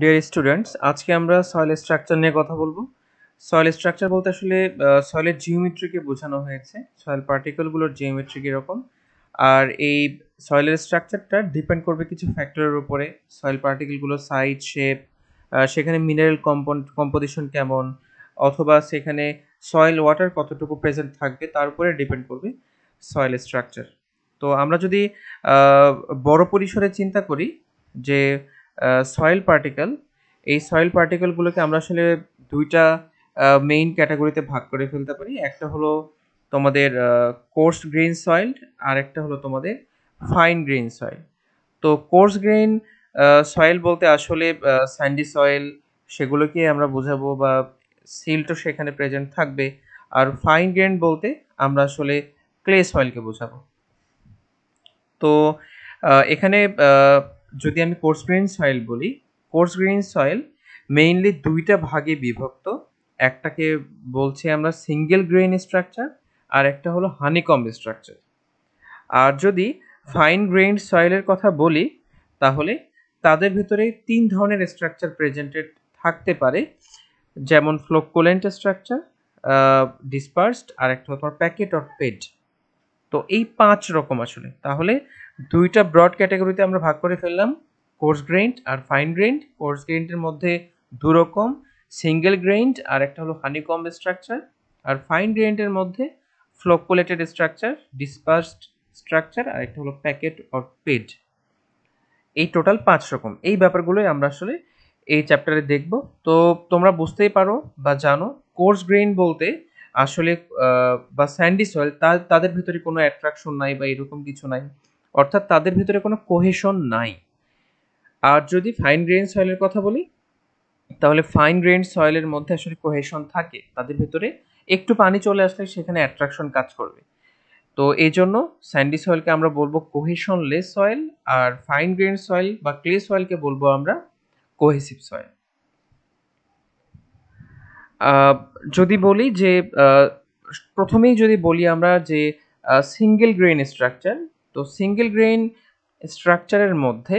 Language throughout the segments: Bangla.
ডিয়ার স্টুডেন্টস আজকে আমরা সয়েল স্ট্রাকচার নিয়ে কথা বলবো সয়েল স্ট্রাকচার বলতে আসলে সয়েলের জিওমেট্রিকে বোঝানো হয়েছে সয়েল পার্টিকেলগুলোর জিওমেট্রিক এরকম আর এই সয়েলের স্ট্রাকচারটা ডিপেন্ড করবে কিছু ফ্যাক্টরের উপরে সয়েল পার্টিকেলগুলোর সাইজ শেপ সেখানে মিনারেল কম্পন কম্পোজিশন কেমন অথবা সেখানে সয়েল ওয়াটার কতটুকু প্রেজেন্ট থাকবে তার উপরে ডিপেন্ড করবে সয়েল স্ট্রাকচার তো আমরা যদি বড় পরিসরে চিন্তা করি যে সয়েল পার্টিকেল এই সয়েল পার্টিকেলগুলোকে আমরা আসলে দুইটা মেইন ক্যাটাগরিতে ভাগ করে ফেলতে পারি একটা হলো তোমাদের কোর্স গ্রেন সয়েল আর একটা হলো তোমাদের ফাইন গ্রেন সয়েল তো কোর্স গ্রেন সয়েল বলতে আসলে স্যান্ডি সয়েল সেগুলোকে আমরা বোঝাবো বা সিল তো সেখানে প্রেজেন্ট থাকবে আর ফাইন গ্রেন বলতে আমরা আসলে ক্লে সয়েলকে বোঝাবো তো এখানে যদি আমি কোর্স গ্রেন সয়েল বলি কোর্স গ্রেন সয়েল মেইনলি দুইটা ভাগে বিভক্ত একটাকে বলছি আমরা সিঙ্গেল গ্রেইন স্ট্রাকচার আর একটা হলো হানিকম স্ট্রাকচার আর যদি ফাইন গ্রেন সয়েলের কথা বলি তাহলে তাদের ভিতরে তিন ধরনের স্ট্রাকচার প্রেজেন্টেড থাকতে পারে যেমন ফ্লোকোলেন্ট স্ট্রাকচার ডিসপার্সড আর একটা হতো প্যাকেট অফ পেড তো এই পাঁচ রকম আসলে তাহলে দুইটা ব্রড ক্যাটাগরিতে আমরা ভাগ করে ফেললাম কোর্স গ্রেইন্ড আর ফাইন গ্রেইন্ড কোর্স গ্রেন্ডের মধ্যে দু রকম সিঙ্গেল গ্রেইন্ড আর একটা হলো হানিকম স্ট্রাকচার আর ফাইন গ্রেন্ডের মধ্যে ফ্লোকুলেটেড স্ট্রাকচার ডিসপার্সড স্ট্রাকচার আর একটা হলো প্যাকেট অর পেড এই টোটাল পাঁচ রকম এই ব্যাপারগুলোই আমরা আসলে এই চ্যাপ্টারে দেখব তো তোমরা বুঝতেই পারো বা জানো কোর্স গ্রেইন বলতে আসলে বা স্যান্ডি সয়েল তাদের ভিতরে কোনো অ্যাট্রাকশন নাই বা এরকম কিছু নাই অর্থাৎ তাদের ভিতরে কোনো কোহেশন নাই আর যদি ফাইন গ্রেন সয়েলের কথা বলি তাহলে ফাইন গ্রেন সয়েলের মধ্যে আসলে কোহেশন থাকে তাদের ভিতরে একটু পানি চলে আসলে সেখানে অ্যাট্রাকশন কাজ করবে তো এই জন্য স্যান্ডি সয়েলকে আমরা বলবো কোহেশন লেস সয়েল আর ফাইন গ্রেন সয়েল বা ক্লে সয়েলকে বলবো আমরা কোহেসিভ সয়েল যদি বলি যে প্রথমেই যদি বলি আমরা যে সিঙ্গেল গ্রেন স্ট্রাকচার তো সিঙ্গেল গ্রেইন স্ট্রাকচারের মধ্যে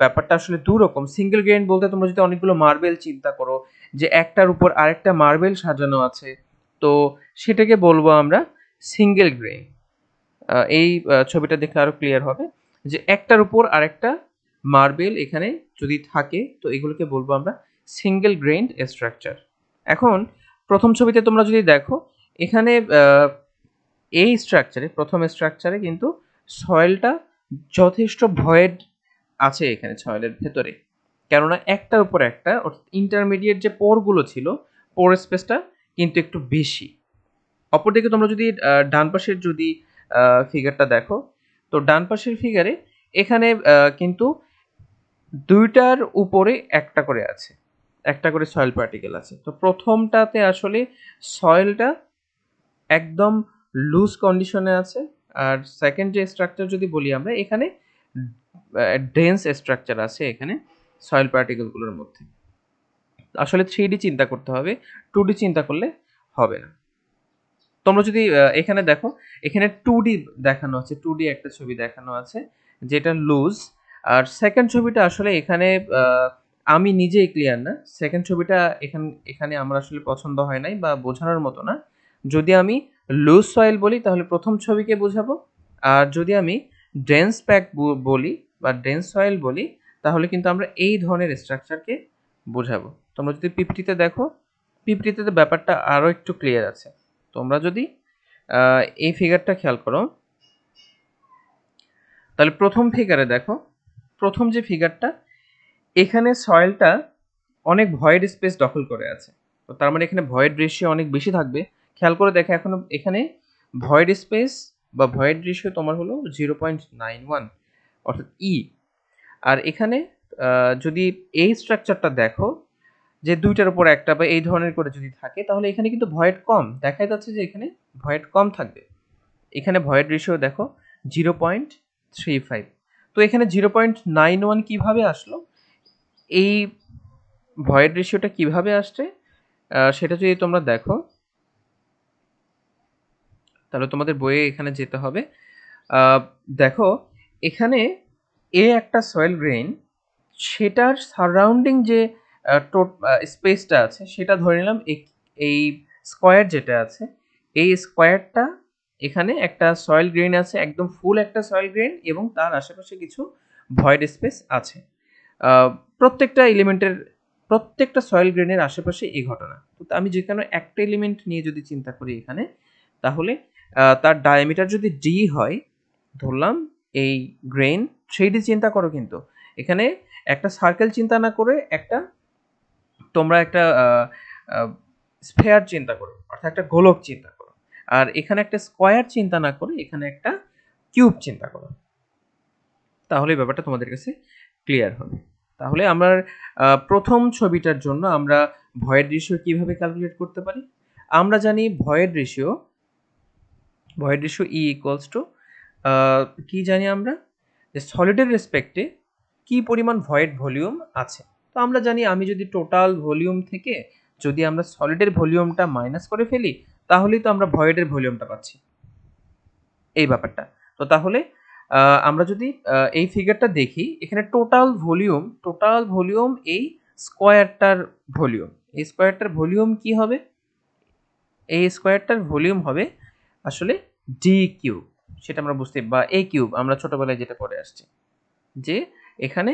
ব্যাপারটা আসলে দু রকম সিঙ্গেল গ্রেন বলতে তোমরা যদি অনেকগুলো মার্বেল চিন্তা করো যে একটার উপর আরেকটা মার্বেল সাজানো আছে তো সেটাকে বলবো আমরা সিঙ্গেল গ্রেন এই ছবিটা দেখলে আরো ক্লিয়ার হবে যে একটার উপর আরেকটা মার্বেল এখানে যদি থাকে তো এগুলোকে বলবো আমরা সিঙ্গেল গ্রেন স্ট্রাকচার এখন প্রথম ছবিতে তোমরা যদি দেখো এখানে এই স্ট্রাকচারে প্রথম স্ট্রাকচারে কিন্তু সয়েলটা যথেষ্ট ভয়েড আছে এখানে সয়েলের ভেতরে কেননা একটার উপর একটা ইন্টারমিডিয়েট যে পোরগুলো ছিল পোর স্পেসটা কিন্তু একটু বেশি অপরদিকে তোমরা যদি ডান পাশের যদি ফিগারটা দেখো তো ডান পাশের ফিগারে এখানে কিন্তু দুইটার উপরে একটা করে আছে একটা করে সয়েল পার্টিকেল আছে তো প্রথমটাতে আসলে সয়েলটা একদম লুজ কন্ডিশনে আছে আর সেকেন্ড যে স্ট্রাকচার যদি বলি আমরা এখানে ডেন্স স্ট্রাকচার আছে এখানে সয়েল পার্টিকেলগুলোর মধ্যে আসলে থ্রি ডি চিন্তা করতে হবে টু ডি চিন্তা করলে হবে না তোমরা যদি এখানে দেখো এখানে টু ডি দেখানো আছে টু ডি একটা ছবি দেখানো আছে যেটা লুজ আর সেকেন্ড ছবিটা আসলে এখানে আমি নিজেই ক্লিয়ার না সেকেন্ড ছবিটা এখানে এখানে আমার আসলে পছন্দ হয় নাই বা বোঝানোর মতো না যদি আমি লুজ সয়েল বলি তাহলে প্রথম ছবিকে বোঝাবো আর যদি আমি ডেন্স প্যাক বলি বা ডেন্স সয়েল বলি তাহলে কিন্তু আমরা এই ধরনের স্ট্রাকচারকে বোঝাবো তোমরা যদি পিপটিতে দেখো পিপটিতে ব্যাপারটা আরও একটু ক্লিয়ার আছে তোমরা যদি এই ফিগারটা খেয়াল করো তাহলে প্রথম ফিগারে দেখো প্রথম যে ফিগারটা এখানে সয়েলটা অনেক ভয়েড স্পেস দখল করে আছে তো তার মানে এখানে ভয়েড রেশিও অনেক বেশি থাকবে খেয়াল করে দেখো এখনো এখানে ভয়েড স্পেস বা ভয়েড রেশিও তোমার হলো জিরো পয়েন্ট নাইন ওয়ান অর্থাৎ ই e। আর এখানে যদি এই স্ট্রাকচারটা দেখো যে দুইটার উপর একটা বা এই ধরনের করে যদি থাকে তাহলে এখানে কিন্তু ভয়েড কম দেখা যাচ্ছে যে এখানে ভয়েড কম থাকবে এখানে ভয়েড রেশিও দেখো জিরো পয়েন্ট থ্রি ফাইভ তো এখানে জিরো পয়েন্ট নাইন ওয়ান কীভাবে আসলো এই ভয়েড রেশিওটা কিভাবে আসছে সেটা যদি তোমরা দেখো তাহলে তোমাদের বইয়ে এখানে যেতে হবে দেখো এখানে এ একটা সয়েল গ্রেইন সেটার সারাউন্ডিং যে স্পেসটা আছে সেটা ধরে নিলাম এই স্কোয়ার যেটা আছে এই স্কোয়ারটা এখানে একটা সয়েল গ্রেন আছে একদম ফুল একটা সয়েল গ্রেন এবং তার আশেপাশে কিছু ভয়েড স্পেস আছে প্রত্যেকটা এলিমেন্টের প্রত্যেকটা সয়েল গ্রেনের আশেপাশে এই ঘটনা তো আমি যে কোনো একটা এলিমেন্ট নিয়ে যদি চিন্তা করি এখানে তাহলে তার ডায়ামিটার যদি ডি হয় ধরলাম এই গ্রেন থ্রি ডি চিন্তা করো কিন্তু এখানে একটা সার্কেল চিন্তা না করে একটা তোমরা একটা স্ফেয়ার চিন্তা করো অর্থাৎ একটা গোলক চিন্তা করো আর এখানে একটা স্কোয়ার চিন্তা না করে এখানে একটা কিউব চিন্তা করো তাহলে ব্যাপারটা তোমাদের কাছে ক্লিয়ার হবে তাহলে আমরা প্রথম ছবিটার জন্য আমরা ভয়েড রেশিও কিভাবে ক্যালকুলেট করতে পারি আমরা জানি void ratio void ratio e equals to কি জানি আমরা যে সলিডের রেসপেক্টে কি পরিমাণ ভয়েড ভলিউম আছে তো আমরা জানি আমি যদি টোটাল ভলিউম থেকে যদি আমরা সলিডের ভলিউমটা মাইনাস করে ফেলি তাহলেই তো আমরা ভয়েডের ভলিউমটা পাচ্ছি এই ব্যাপারটা তো তাহলে আমরা যদি এই ফিগারটা দেখি এখানে টোটাল ভলিউম টোটাল ভলিউম এই স্কোয়ারটার ভলিউম এই স্কোয়ারটার ভলিউম কি হবে এই স্কোয়ারটার ভলিউম হবে আসলে ডি কিউব সেটা আমরা বুঝতে বা এ কিউব আমরা ছোটোবেলায় যেটা পড়ে আসছি যে এখানে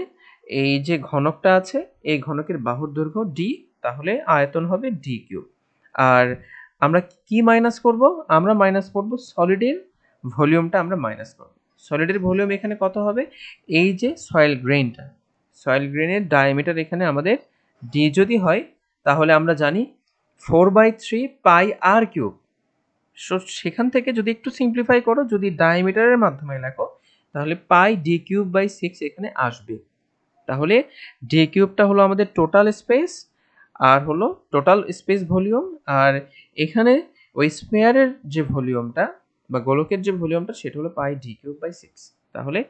এই যে ঘনকটা আছে এই ঘনকের বাহুর দৈর্ঘ্য ডি তাহলে আয়তন হবে ডি কিউব আর আমরা কি মাইনাস করব আমরা মাইনাস করব সলিডের ভলিউমটা আমরা মাইনাস করব সলিডের ভলিউম এখানে কত হবে এই যে সয়েল গ্রেনটা সয়েল গ্রেনের ডায়ামিটার এখানে আমাদের ডি যদি হয় তাহলে আমরা জানি four by three pi r cube so সেখান থেকে যদি একটু সিম্পলিফাই করো যদি ডায়ামিটারের মাধ্যমে লেখো তাহলে pi D cube by six এখানে আসবে তাহলে ডি কিউবটা হলো আমাদের টোটাল স্পেস আর হলো টোটাল স্পেস ভলিউম আর এখানে ওই স্পেয়ারের যে ভলিউমটা বা গোলকের যে ভলিউমটা সেটা হলো pi D cube by six তাহলে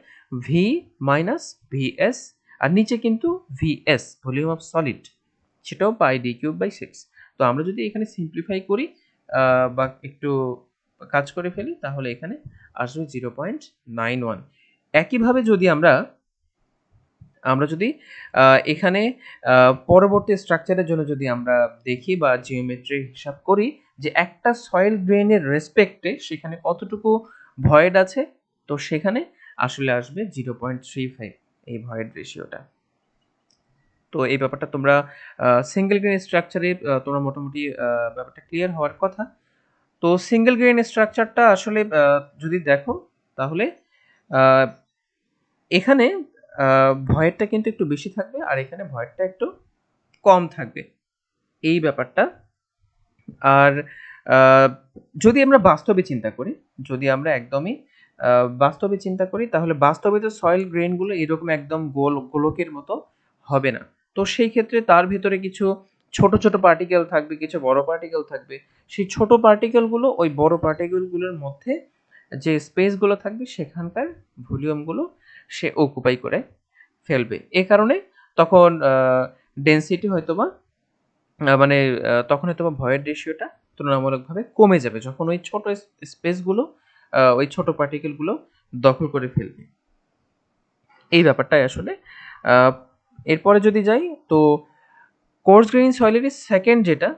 ভি মাইনাস ভি এস আর নিচে কিন্তু V S volume of solid সেটাও pi D cube by six তো আমরা যদি এখানে সিম্পলিফাই করি বা একটু কাজ করে ফেলি তাহলে এখানে আসবে জিরো পয়েন্ট নাইন ওয়ান একইভাবে যদি আমরা আমরা যদি এখানে পরবর্তী স্ট্রাকচারের জন্য যদি আমরা দেখি বা জিওমেট্রি হিসাব করি যে একটা সয়েল গ্রেনের রেসপেক্টে সেখানে কতটুকু ভয়েড আছে তো সেখানে আসলে আসবে জিরো পয়েন্ট থ্রি ফাইভ এই ভয়েড রেশিওটা তো এই ব্যাপারটা তোমরা সিঙ্গেল গ্রেন স্ট্রাকচারে তোমরা মোটামুটি ব্যাপারটা ক্লিয়ার হওয়ার কথা তো সিঙ্গেল গ্রেন স্ট্রাকচারটা আসলে যদি দেখো তাহলে এখানে ভয়েরটা কিন্তু একটু বেশি থাকবে আর এখানে ভয়েরটা একটু কম থাকবে এই ব্যাপারটা আর যদি আমরা বাস্তবে চিন্তা করি যদি আমরা একদমই বাস্তবে চিন্তা করি তাহলে বাস্তবে তো সয়েল গ্রেনগুলো এরকম একদম গোল গোলকের মতো হবে না তো সেই ক্ষেত্রে তার ভেতরে কিছু ছোট ছোট পার্টিকেল থাকবে কিছু বড় পার্টিকেল থাকবে সেই ছোট পার্টিকেলগুলো ওই বড় পার্টিকেলগুলোর মধ্যে যে স্পেসগুলো থাকবে সেখানকার ভলিউমগুলো সে অকুপাই করে ফেলবে এ কারণে তখন ডেন্সিটি হয়তো বা মানে তখন হয়তো বা ভয়ের রেশিওটা তুলনামূলকভাবে কমে যাবে যখন ওই ছোট স্পেসগুলো ওই ছোট পার্টিকেলগুলো দখল করে ফেলবে এই ব্যাপারটাই আসলে এরপরে যদি যাই তো কোর্স গ্রিন সয়েলের সেকেন্ড যেটা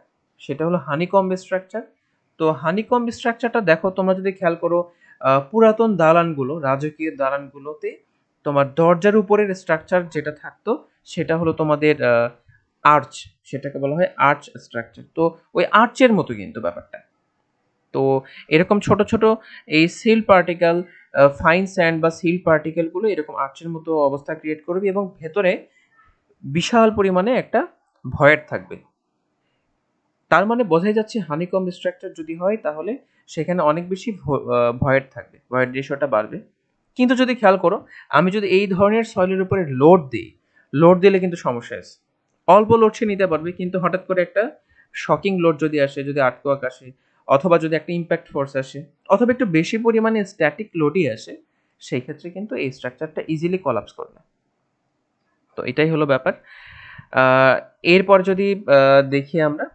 সেটা হলো হানিকম্ব স্ট্রাকচার তো হানিকম্ব স্ট্রাকচারটা দেখো তোমরা যদি খেয়াল করো পুরাতন দালানগুলো রাজকীয় দালানগুলোতে তোমার দরজার উপরের স্ট্রাকচার যেটা থাকতো সেটা হলো তোমাদের আর্চ সেটাকে বলা হয় আর্চ স্ট্রাকচার তো ওই আর্চের মতো কিন্তু ব্যাপারটা তো এরকম ছোট ছোট এই সিল পার্টিকেল ফাইন স্যান্ড বা সিল পার্টিকেলগুলো এরকম আর্চের মতো অবস্থা ক্রিয়েট করবে এবং ভেতরে বিশাল পরিমাণে একটা ভয়েড থাকবে তার মানে বোঝাই যাচ্ছে হানিকম স্ট্রাকচার যদি হয় তাহলে সেখানে অনেক বেশি ভয়েড থাকবে ভয়েড রেশিওটা বাড়বে কিন্তু যদি খেয়াল করো আমি যদি এই ধরনের সয়েলের উপরে লোড দিই লোড দিলে কিন্তু সমস্যা আছে অল্প লোড সে নিতে পারবে কিন্তু হঠাৎ করে একটা শকিং লোড যদি আসে যদি আটকোয়াক আসে অথবা যদি একটা ইম্প্যাক্ট ফোর্স আসে অথবা একটু বেশি পরিমাণে স্ট্যাটিক লোডই আসে সেই ক্ষেত্রে কিন্তু এই স্ট্রাকচারটা ইজিলি কলাপস করবে তো এটাই হলো ব্যাপার এরপর যদি দেখি আমরা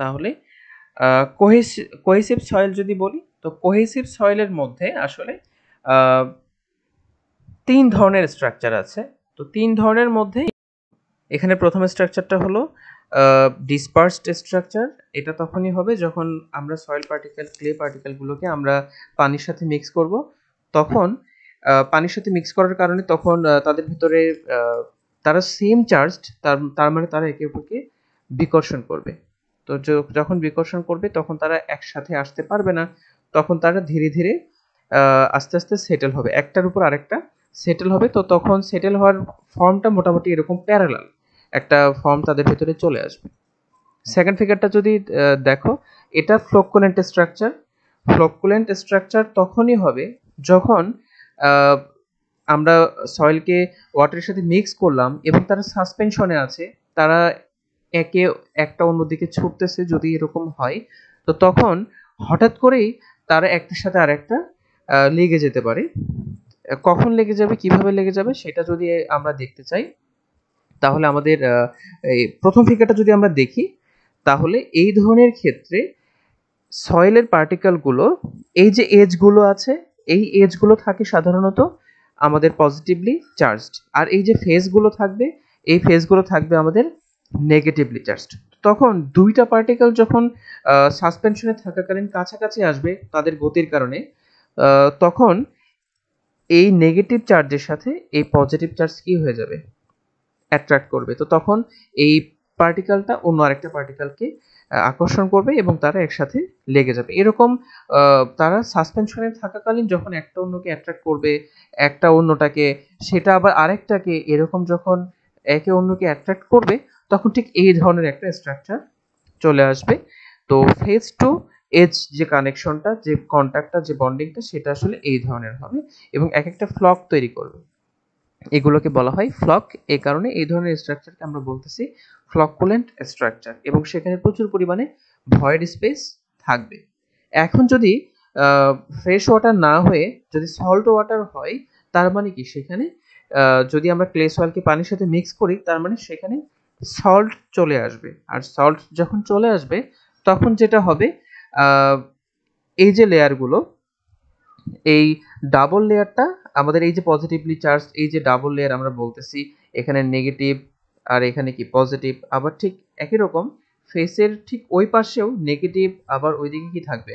তাহলে কোহেসিভ সয়েল যদি বলি তো কোহেসিভ সয়েলের মধ্যে আসলে তিন ধরনের স্ট্রাকচার আছে তো তিন ধরনের মধ্যে এখানে প্রথম স্ট্রাকচারটা হলো ডিসপার্সড স্ট্রাকচার এটা তখনই হবে যখন আমরা সয়েল পার্টিকেল ক্লে পার্টিকেলগুলোকে আমরা পানির সাথে মিক্স করব তখন পানির সাথে মিক্স করার কারণে তখন তাদের ভিতরে তারা সেম চার্জড তার তার মানে তারা একে অপরকে বিকর্ষণ করবে তো যখন বিকর্ষণ করবে তখন তারা একসাথে আসতে পারবে না তখন তারা ধীরে ধীরে আস্তে আস্তে সেটেল হবে একটার উপর আরেকটা সেটেল হবে তো তখন সেটেল হওয়ার ফর্মটা মোটামুটি এরকম প্যারালাল একটা ফর্ম তাদের ভেতরে চলে আসবে সেকেন্ড ফিগারটা যদি দেখো এটা ফ্লোকুলেন্ট স্ট্রাকচার ফ্লোকুলেন্ট স্ট্রাকচার তখনই হবে যখন আমরা সয়েলকে ওয়াটারের সাথে মিক্স করলাম এবং তারা সাসপেনশনে আছে তারা একে একটা অন্যদিকে ছুটতেছে যদি এরকম হয় তো তখন হঠাৎ করেই তারা একটার সাথে আরেকটা লেগে যেতে পারে কখন লেগে যাবে কিভাবে লেগে যাবে সেটা যদি আমরা দেখতে চাই তাহলে আমাদের এই প্রথম ফিগারটা যদি আমরা দেখি তাহলে এই ধরনের ক্ষেত্রে সয়েলের পার্টিকেলগুলো এই যে এজগুলো আছে এই এজগুলো থাকে সাধারণত আমাদের পজিটিভলি চার্জড আর এই যে ফেজগুলো থাকবে এই ফেজগুলো থাকবে আমাদের নেগেটিভলি চার্জড তখন দুইটা পার্টিকেল যখন সাসপেনশনে থাকাকালীন কাছাকাছি আসবে তাদের গতির কারণে তখন এই নেগেটিভ চার্জের সাথে এই পজিটিভ চার্জ কি হয়ে যাবে অ্যাট্রাক্ট করবে তো তখন এই পার্টিকেলটা অন্য আরেকটা পার্টিকেলকে আকর্ষণ করবে এবং তারা একসাথে লেগে যাবে এরকম তারা সাসপেনশনে থাকাকালীন যখন একটা অন্যকে অ্যাট্রাক্ট করবে একটা অন্যটাকে সেটা আবার আরেকটাকে এরকম যখন একে অন্যকে অ্যাট্রাক্ট করবে তখন ঠিক এই ধরনের একটা স্ট্রাকচার চলে আসবে তো ফেজ টু এজ যে কানেকশনটা যে কন্ট্যাক্টটা যে বন্ডিংটা সেটা আসলে এই ধরনের হবে এবং এক একটা ফ্লক তৈরি করবে এগুলোকে বলা হয় ফ্লক এ কারণে এই ধরনের স্ট্রাকচারকে আমরা বলতেছি ফ্লকুলেন্ট স্ট্রাকচার এবং সেখানে প্রচুর পরিমাণে ভয়েড স্পেস থাকবে এখন যদি ফ্রেশ ওয়াটার না হয়ে যদি সল্ট ওয়াটার হয় তার মানে কি সেখানে যদি আমরা ক্লে সয়েলকে পানির সাথে মিক্স করি তার মানে সেখানে সল্ট চলে আসবে আর সল্ট যখন চলে আসবে তখন যেটা হবে এই যে লেয়ারগুলো এই ডাবল লেয়ারটা আমাদের এই যে পজিটিভলি চার্জ এই যে ডাবল লেয়ার আমরা বলতেছি এখানে নেগেটিভ আর এখানে কি পজিটিভ আবার ঠিক একই রকম ফেসের ঠিক ওই পাশেও নেগেটিভ আবার ওইদিকে কি থাকবে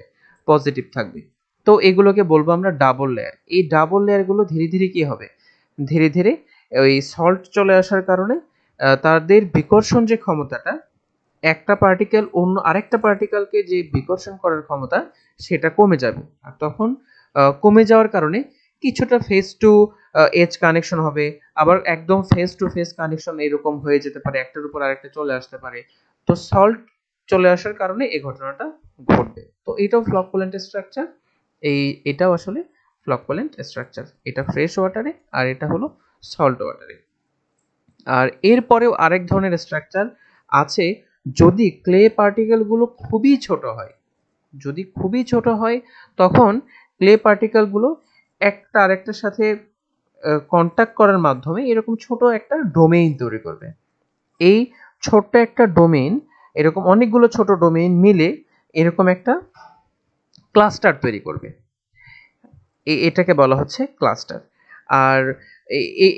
পজিটিভ থাকবে তো এগুলোকে বলবো আমরা ডাবল লেয়ার এই ডাবল লেয়ারগুলো ধীরে ধীরে কি হবে ধীরে ধীরে ওই সল্ট চলে আসার কারণে তাদের বিকর্ষণ যে ক্ষমতাটা একটা পার্টিকেল অন্য আরেকটা পার্টিকেলকে যে বিকর্ষণ করার ক্ষমতা সেটা কমে যাবে আর তখন কমে যাওয়ার কারণে কিছুটা ফেস টু এজ কানেকশন হবে আবার একদম ফেস টু ফেস কানেকশন এরকম হয়ে যেতে পারে একটার উপর আরেকটা চলে আসতে পারে তো সল্ট চলে আসার কারণে এই ঘটনাটা ঘটবে তো এটাও ফ্লক পোলেন্টের স্ট্রাকচার এই এটাও আসলে ফ্লক পোলেন্ট স্ট্রাকচার এটা ফ্রেশ ওয়াটারে আর এটা হলো সল্ট ওয়াটারে আর এরপরেও আরেক ধরনের স্ট্রাকচার আছে যদি ক্লে পার্টিকেলগুলো খুবই ছোট হয় যদি খুবই ছোট হয় তখন ক্লে পার্টিকেলগুলো একটা আরেকটার সাথে কন্ট্যাক্ট করার মাধ্যমে এরকম ছোট একটা ডোমেইন তৈরি করবে এই ছোট্ট একটা ডোমেইন এরকম অনেকগুলো ছোট ডোমেইন মিলে এরকম একটা ক্লাস্টার তৈরি করবে এটাকে বলা হচ্ছে ক্লাস্টার আর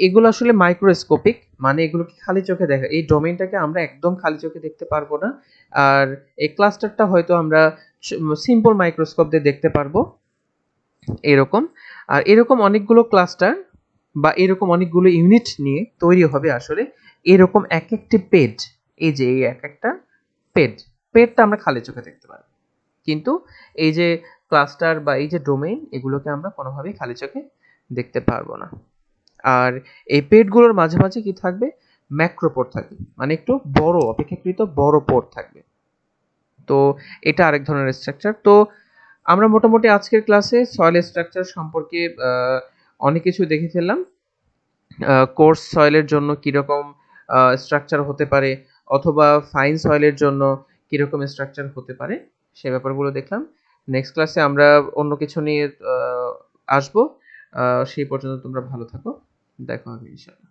এগুলো আসলে মাইক্রোস্কোপিক মানে এগুলোকে খালি চোখে দেখা এই ডোমেনটাকে আমরা একদম খালি চোখে দেখতে পারবো না আর এই ক্লাস্টারটা হয়তো আমরা সিম্পল মাইক্রোস্কোপ দিয়ে দেখতে পারবো এরকম আর এরকম অনেকগুলো ক্লাস্টার বা এরকম অনেকগুলো ইউনিট নিয়ে তৈরি হবে আসলে এরকম এক একটি পেড এই যে এই এক একটা পেড পেডটা আমরা খালি চোখে দেখতে পারি কিন্তু এই যে ক্লাস্টার বা এই যে ডোমেইন এগুলোকে আমরা কোনোভাবেই খালি চোখে দেখতে পারবো না আর এই পেডগুলোর মাঝে মাঝে কি থাকবে ম্যাক্রোপোর্ট থাকবে মানে একটু বড় অপেক্ষাকৃত বড় পোর্ট থাকবে তো এটা আরেক ধরনের স্ট্রাকচার তো আমরা মোটামুটি আজকের ক্লাসে সয়েল স্ট্রাকচার সম্পর্কে অনেক কিছু দেখে ফেললাম কোর্স সয়েলের জন্য কীরকম স্ট্রাকচার হতে পারে অথবা ফাইন সয়েলের জন্য কীরকম স্ট্রাকচার হতে পারে সে ব্যাপারগুলো দেখলাম নেক্সট ক্লাসে আমরা অন্য কিছু নিয়ে আসবো সেই পর্যন্ত তোমরা ভালো থাকো দেখো আমি ইনশাল্লাহ